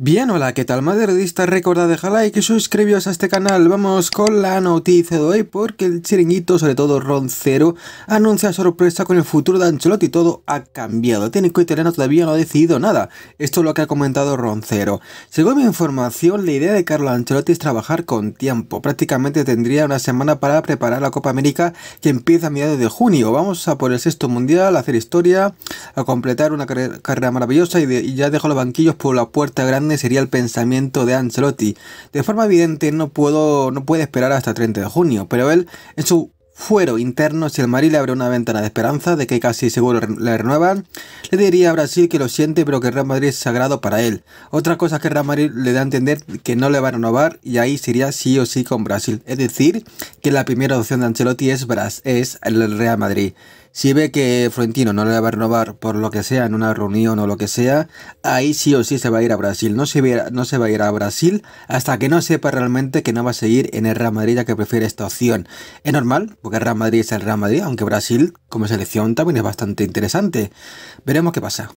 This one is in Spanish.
Bien, hola, ¿qué tal Madre esta, Recordad dejar like y suscribiros a este canal. Vamos con la noticia de hoy porque el chiringuito, sobre todo Roncero, anuncia sorpresa con el futuro de Ancelotti. Todo ha cambiado. Técnico y terreno todavía no ha decidido nada. Esto es lo que ha comentado Roncero. Según mi información, la idea de Carlo Ancelotti es trabajar con tiempo. Prácticamente tendría una semana para preparar la Copa América que empieza a mediados de junio. Vamos a por el sexto mundial, a hacer historia, a completar una carrera maravillosa y, ya dejo los banquillos por la puerta grande sería el pensamiento de Ancelotti. De forma evidente no, puedo, no puede esperar hasta 30 de junio, pero él en su fuero interno, si el Madrid le abre una ventana de esperanza de que casi seguro le renuevan, le diría a Brasil que lo siente pero que Real Madrid es sagrado para él. Otra cosa que Real Madrid le da a entender que no le va a renovar y ahí sería sí o sí con Brasil. Es decir, que la primera opción de Ancelotti es, Bras es el Real Madrid. Si ve que Florentino no le va a renovar por lo que sea en una reunión o lo que sea, ahí sí o sí se va a ir a Brasil. No se, va a ir, no se va a ir a Brasil hasta que no sepa realmente que no va a seguir en el Real Madrid ya que prefiere esta opción. Es normal, porque el Real Madrid es el Real Madrid, aunque Brasil como selección también es bastante interesante. Veremos qué pasa.